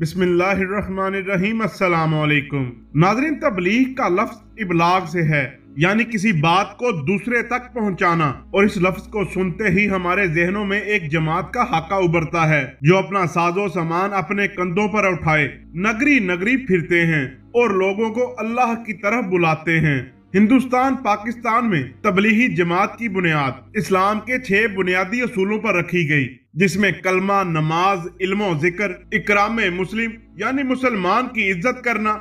बिस्मिल्लाहिर्रहमानिर्रहीम नाजरीन तबलीग का लफ्ज इबलाग से है यानी किसी बात को दूसरे तक पहुंचाना और इस लफ्ज को सुनते ही हमारे जहनों में एक जमात का हाका उबरता है जो अपना साजो सामान अपने कंधों पर उठाए नगरी नगरी फिरते हैं और लोगों को अल्लाह की तरफ बुलाते हैं हिंदुस्तान पाकिस्तान में तबलीगी जमात की बुनियाद इस्लाम के छह बुनियादी असूलों पर रखी गई जिसमें कलमा नमाज इल्मो जिक्र इकराम मुस्लिम यानी मुसलमान की इज्जत करना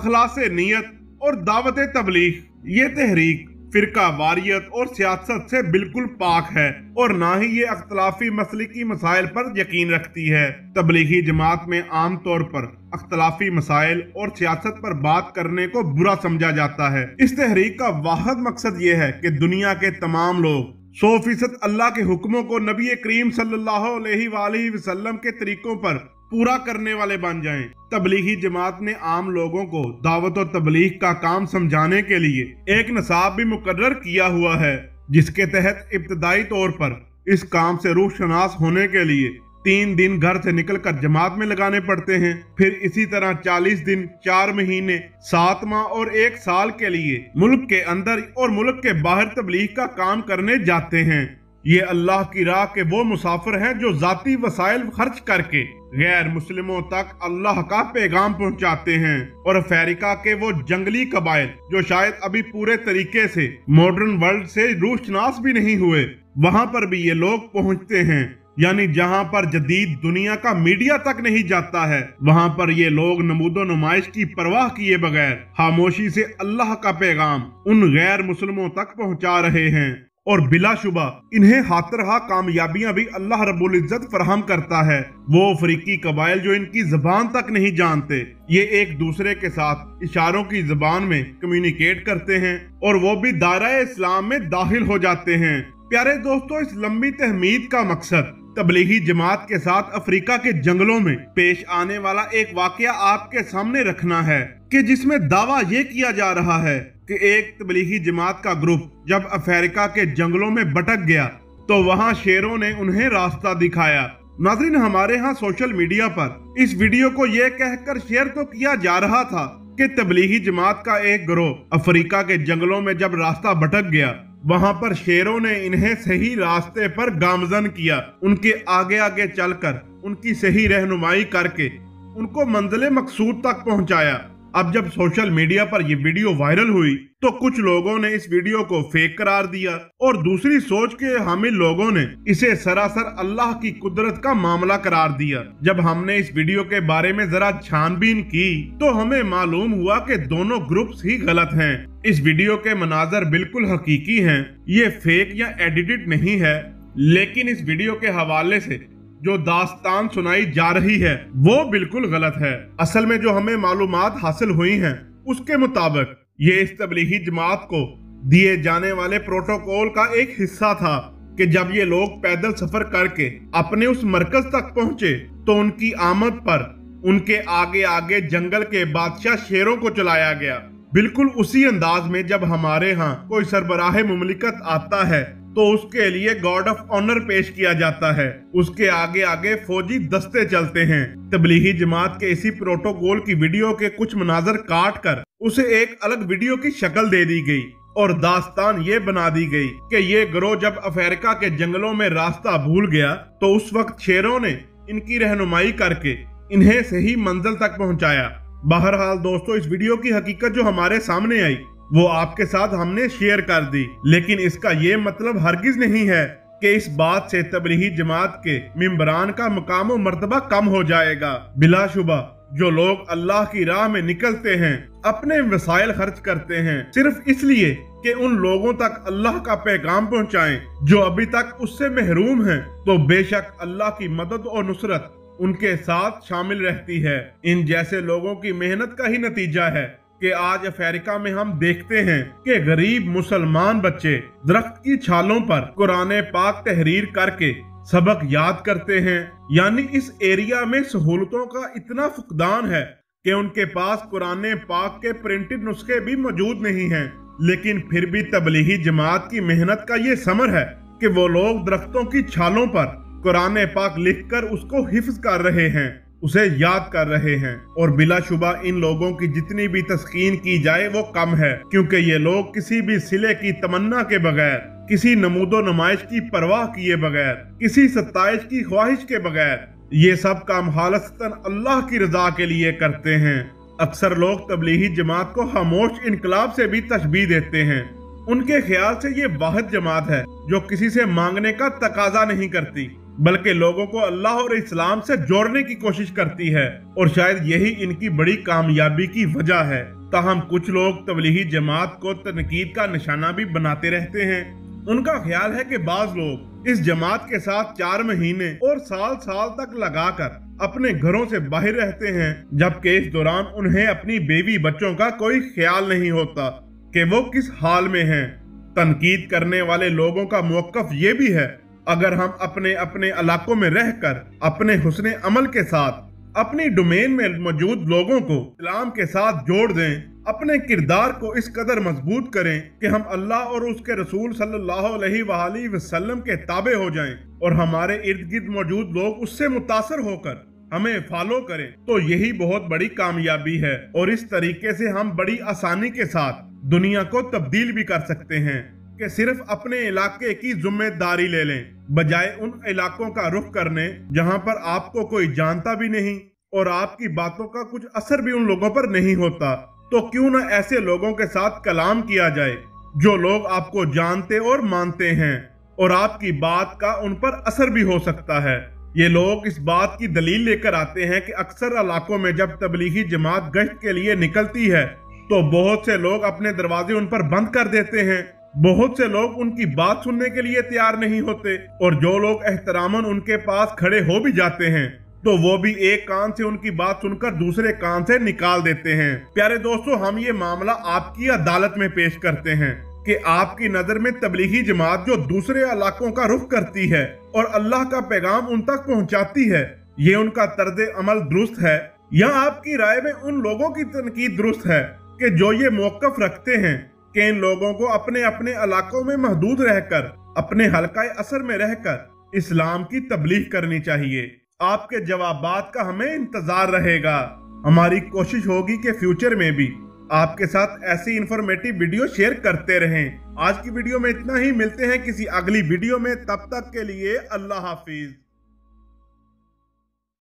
अखलास नीयत और दावत तबलीग ये तहरीक फिरका वारियत और सियासत से बिल्कुल पाक है और ना ही ये अख्तलाफी मसले की मसाइल पर यकीन रखती है तबलीगी जमात में आम तौर पर अख्तलाफी मसाइल और सियासत पर बात करने को बुरा समझा जाता है इस तहरीक का वाहद मकसद ये है कि दुनिया के तमाम लोग सौ फीसद अल्लाह के हुक्मों को नबी करीम सल्लल्लाहु अलैहि वसल्लम के तरीकों पर पूरा करने वाले बन जाएं। तबलीगी जमात ने आम लोगों को दावत और तबलीग का काम समझाने के लिए एक नसाब भी मुकर किया हुआ है जिसके तहत इब्तदाई तौर पर इस काम से रूह शनास होने के लिए तीन दिन घर से निकलकर जमात में लगाने पड़ते हैं फिर इसी तरह 40 दिन चार महीने सात माह और एक साल के लिए मुल्क के अंदर और मुल्क के बाहर तबलीग का काम करने जाते हैं ये अल्लाह की राह के वो मुसाफिर हैं जो जाती वसाइल खर्च करके गैर मुस्लिमों तक अल्लाह का पैगाम पहुंचाते हैं और अफ्रीका के वो जंगली कबाइल जो शायद अभी पूरे तरीके से मॉडर्न वर्ल्ड से रूशनास भी नहीं हुए वहाँ पर भी ये लोग पहुँचते हैं यानी जहाँ पर जदीद दुनिया का मीडिया तक नहीं जाता है वहाँ पर ये लोग नमूदो नुमाइश की परवाह किए बगैर खामोशी से अल्लाह का पैगाम उन गैर मुस्लिमों तक पहुँचा रहे हैं और बिलाशुबा इन्हें हाथरहा कामयाबियां भी अल्लाह रबुल इज्जत फराहम करता है वो अफ्रीकी कबाइल जो इनकी जबान तक नहीं जानते ये एक दूसरे के साथ इशारों की जबान में कम्युनिकेट करते हैं और वो भी दायरा इस्लाम में दाखिल हो जाते हैं प्यारे दोस्तों इस लंबी तहमीद का मकसद तबलीगी जमात के साथ अफ्रीका के जंगलों में पेश आने वाला एक वाक़ आपके सामने रखना है कि जिसमें दावा ये किया जा रहा है कि एक तबलीगी जमात का ग्रुप जब अफ्रीका के जंगलों में भटक गया तो वहाँ शेरों ने उन्हें रास्ता दिखाया नाजरीन हमारे यहाँ सोशल मीडिया पर इस वीडियो को ये कहकर शेयर तो किया जा रहा था कि तबलीगी जमात का एक ग्रोह अफ्रीका के जंगलों में जब रास्ता भटक गया वहाँ पर शेरों ने इन्हें सही रास्ते पर गामजन किया उनके आगे आगे चलकर उनकी सही रहनुमाई करके उनको मंजिल मकसूद तक पहुँचाया अब जब सोशल मीडिया पर ये वीडियो वायरल हुई तो कुछ लोगों ने इस वीडियो को फेक करार दिया और दूसरी सोच के हामिल लोगों ने इसे सरासर अल्लाह की कुदरत का मामला करार दिया जब हमने इस वीडियो के बारे में जरा छानबीन की तो हमें मालूम हुआ कि दोनों ग्रुप्स ही गलत हैं इस वीडियो के मनाजर बिल्कुल हकीकी है ये फेक या एडिटेड नहीं है लेकिन इस वीडियो के हवाले से जो दास्तान सुनाई जा रही है वो बिल्कुल गलत है असल में जो हमें मालूम हासिल हुई हैं उसके मुताबिक ये इस तबलीगी जमात को दिए जाने वाले प्रोटोकॉल का एक हिस्सा था कि जब ये लोग पैदल सफर करके अपने उस मरकज तक पहुँचे तो उनकी आमद पर उनके आगे आगे जंगल के बादशाह शेरों को चलाया गया बिल्कुल उसी अंदाज में जब हमारे यहाँ कोई सरबराह मुमलिकत आता है तो उसके लिए गार्ड ऑफ ऑनर पेश किया जाता है उसके आगे आगे फौजी दस्ते चलते हैं तबलीगी जमात के इसी प्रोटोकॉल की वीडियो के कुछ मनाजर काट कर उसे एक अलग वीडियो की शक्ल दे दी गई और दास्तान ये बना दी गई कि ये ग्रोह जब अफ्रीका के जंगलों में रास्ता भूल गया तो उस वक्त शेरों ने इनकी रहनुमाई करके इन्हें सही मंजिल तक पहुँचाया बहरहाल दोस्तों इस वीडियो की हकीकत जो हमारे सामने आई वो आपके साथ हमने शेयर कर दी लेकिन इसका ये मतलब हरगिज नहीं है कि इस बात से तबलीगी जमात के मम्बरान का मकाम मरतबा कम हो जाएगा बिलाशुबा जो लोग अल्लाह की राह में निकलते हैं अपने वसाइल खर्च करते हैं सिर्फ इसलिए कि उन लोगों तक अल्लाह का पैगाम पहुंचाएं जो अभी तक उससे महरूम हैं, तो बेशक अल्लाह की मदद और नुसरत उनके साथ शामिल रहती है इन जैसे लोगों की मेहनत का ही नतीजा है कि आज अफ्रीका में हम देखते हैं कि गरीब मुसलमान बच्चे दरख्त की छालों पर कुरान पाक तहरीर करके सबक याद करते हैं यानी इस एरिया में सहूलतों का इतना फुकदान है कि उनके पास कुरान पाक के प्रिंटेड नुस्खे भी मौजूद नहीं हैं लेकिन फिर भी तबलीगी जमात की मेहनत का ये समर है कि वो लोग दरख्तों की छालों पर कुरान पाक लिखकर उसको हिफ्ज कर रहे हैं उसे याद कर रहे हैं और बिलाशुबा इन लोगों की जितनी भी तस्कीन की जाए वो कम है क्योंकि ये लोग किसी भी सिले की तमन्ना के बगैर किसी नमूदो नुमाइश की परवाह किए बगैर किसी सत्ताइश की ख्वाहिश के बगैर ये सब काम हालसतन अल्लाह की रजा के लिए करते हैं अक्सर लोग तबलीगी जमात को खामोश इनकलाब से भी तशबी देते हैं उनके ख्याल से ये वाहद जमात है जो किसी से मांगने का तकाजा नहीं करती बल्कि लोगों को अल्लाह और इस्लाम से जोड़ने की कोशिश करती है और शायद यही इनकी बड़ी कामयाबी की वजह है ताहम कुछ लोग तबलीगी जमात को तनकीद का निशाना भी बनाते रहते हैं उनका ख्याल है कि बाज लोग इस जमात के साथ चार महीने और साल साल तक लगाकर अपने घरों से बाहर रहते हैं जबकि इस दौरान उन्हें अपनी बेबी बच्चों का कोई ख्याल नहीं होता कि वो किस हाल में हैं। तनकीद करने वाले लोगों का मौकफ ये भी है अगर हम अपने अपने इलाकों में रहकर अपने हुसन अमल के साथ अपनी डोमेन में मौजूद लोगों को इस्लाम के साथ जोड़ दें अपने किरदार को इस कदर मजबूत करें कि हम अल्लाह और उसके रसूल सल्लल्लाहु अलैहि वसल्लम के ताबे हो जाएं और हमारे इर्द गिर्द मौजूद लोग उससे मुतासर होकर हमें फॉलो करें तो यही बहुत बड़ी कामयाबी है और इस तरीके से हम बड़ी आसानी के साथ दुनिया को तब्दील भी कर सकते हैं कि सिर्फ अपने इलाके की जिम्मेदारी ले लें बजाय उन इलाकों का रुख करने जहां पर आपको कोई जानता भी नहीं और आपकी बातों का कुछ असर भी उन लोगों पर नहीं होता तो क्यों ना ऐसे लोगों के साथ कलाम किया जाए जो लोग आपको जानते और मानते हैं और आपकी बात का उन पर असर भी हो सकता है ये लोग इस बात की दलील लेकर आते हैं कि अक्सर इलाकों में जब तबलीगी जमात गश्त के लिए निकलती है तो बहुत से लोग अपने दरवाजे उन पर बंद कर देते हैं बहुत से लोग उनकी बात सुनने के लिए तैयार नहीं होते और जो लोग एहतरामन उनके पास खड़े हो भी जाते हैं तो वो भी एक कान से उनकी बात सुनकर दूसरे कान से निकाल देते हैं प्यारे दोस्तों हम ये मामला आपकी अदालत में पेश करते हैं कि आपकी नज़र में तबलीगी जमात जो दूसरे इलाकों का रुख करती है और अल्लाह का पैगाम उन तक पहुँचाती है ये उनका तर्ज अमल दुरुस्त है या आपकी राय में उन लोगों की तनकीद दुरुस्त है कि जो ये मौकफ रखते हैं के लोगों को अपने अपने इलाकों में महदूद रहकर अपने हल्का असर में रहकर इस्लाम की तबलीग करनी चाहिए आपके जवाब का हमें इंतजार रहेगा हमारी कोशिश होगी कि फ्यूचर में भी आपके साथ ऐसी इंफॉर्मेटिव वीडियो शेयर करते रहें आज की वीडियो में इतना ही मिलते हैं किसी अगली वीडियो में तब तक के लिए अल्लाह हाफिज़